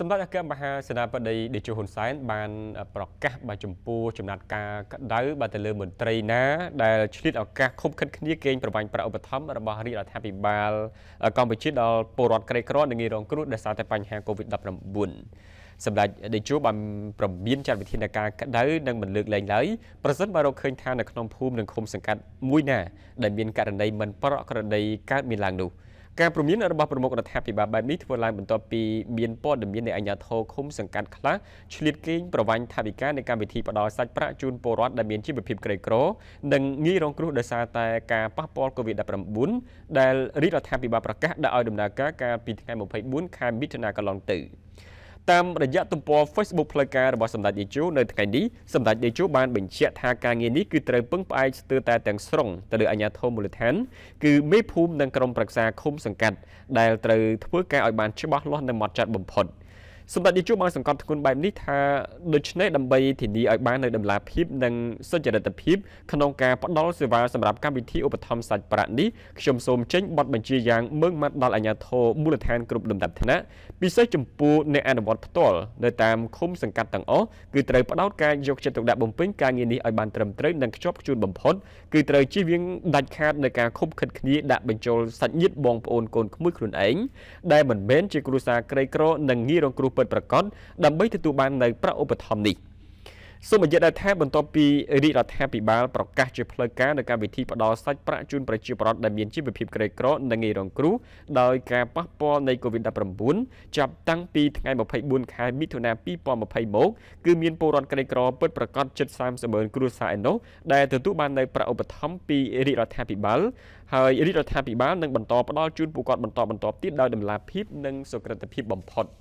សម្ដេចអគ្គមហាសេនាបតីតេជោហ៊ុនសែនបាន ប្រកាសបាទចំពោះចំណាត់ការកដៅបាទទៅលើមន្ត្រីណាដែលឆ្លៀតឱកាសខុបខិតគ្នាកេងប្រវាញ់ប្រាក់ឧបត្ថម្ភរបស់រាជរដ្ឋាភិបាលកម្ពុជាដល់ពលរដ្ឋក្រីក្រនិងងាយរងគ្រោះដោយសារតែបញ្ហា COVID-19 សម្ដេចតេជោបានប្រមានចាត់វិធានការក្តៅនិងមិនលើកលែងឡើយប្រសិនបើរកឃើញថានៅក្នុងភូមិនិងឃុំសង្កាត់មួយណាដែលមានករណីមិនប្រក្រតីកើតមានឡើងនោះ។ការព្រមានរបស់ប្រមុខរដ្ឋាភិបាលបែបនេះធ្វើឡើងបន្ទាប់ពីមានព័ត៌មាននៃអាជ្ញាធរឃុំសង្កាត់ខ្លះឆ្លៀតកេងប្រវាញ់ថាវិការនៃកម្មវិធីផ្ដល់សាច់ប្រាក់ជូនពលរដ្ឋដែលមានជីវភាពក្រីក្រនិងងាយរងគ្រោះដោយសារតែការប៉ះពាល់ COVID-19 ដែលរាជរដ្ឋាភិបាលប្រកាសដាក់ឲ្យដំណើរការកាលពីថ្ងៃ24ខែមិថុនាកន្លងទៅ។តាមរយៈទំព័រ Facebook ផ្លូវការរបស់សម្ដេចតេជោនៅថ្ងៃនេះសម្ដេចតេជោបានបញ្ជាក់ថាការងារនេះគឺត្រូវពឹងផ្អែកស្ទើរតែទាំងស្រុងទៅលើអាជ្ញាធរមូលដ្ឋាន គឺមេភូមិនិងក្រុមប្រឹក្សាឃុំសង្កាត់ដែលត្រូវធ្វើការឲ្យបានច្បាស់លាស់និងម៉ត់ចត់បំផុត។សម្ដេចនាយកបានសង្កត់ធ្ងន់បែបនេះថាដូច្នេះដើម្បីធានាឲ្យបាននូវដំណាភាពនិងសុចរិតភាពក្នុងការផ្ដល់សេវាសម្រាប់កម្មវិធីឧបត្ថម្ភសាច់ប្រាក់នេះខ្ញុំសូមចេញបទបញ្ជាយ៉ាងម៉ឺងម៉ាត់ដល់អាជ្ញាធរមូលដ្ឋានគ្រប់លំដាប់ថ្នាក់ពិសេសចំពោះអ្នកអនុវត្តផ្ទាល់នៅតាមឃុំសង្កាត់ទាំងអស់គឺត្រូវផ្ដោតការយកចិត្តទុកដាក់បំពេញការងារនេះឲ្យបានត្រឹមត្រូវនិងខ្ជាប់ខ្ជួនបំផុតគឺត្រូវជៀសវាងដាច់ខាតនៃការខុបខិតគ្នាដាក់បញ្ចូលសាច់ញាតិបងប្អូនកូនក្មួយខ្លួនឯងដែលមិនមែនជាគ្រួសារក្រីក្រនិងងាយរងគ្រោះពិតប្រាកដដើម្បីទទួលបាននៅប្រាក់ឧបត្ថម្ភនេះ។សូមបញ្ជាក់ដែរថាបន្ទាប់ពីរាជរដ្ឋាភិបាលប្រកាសជាផ្លូវការនៅកម្មវិធីផ្តល់សាច់ប្រាក់ជូនប្រជាពលរដ្ឋដែលមានជីវភាពក្រីក្រនិងងាយរងគ្រោះដោយការប៉ះពាល់នៃ COVID-19 ចាប់តាំងពីថ្ងៃ24ខែមិថុនា2020មកគឺមានពលរដ្ឋក្រីក្រពិតប្រាកដជិត30ម៉ឺនគ្រួសារឯណោះដែលទទួលបាននៅប្រាក់ឧបត្ថម្ភពីរាជរដ្ឋាភិបាលហើយរាជរដ្ឋាភិបាលនឹងបន្តផ្តល់ជូនពួកគាត់បន្តបន្តទៀតដោយតម្លាភាពនិងសុក្រិតភាពបំផុត។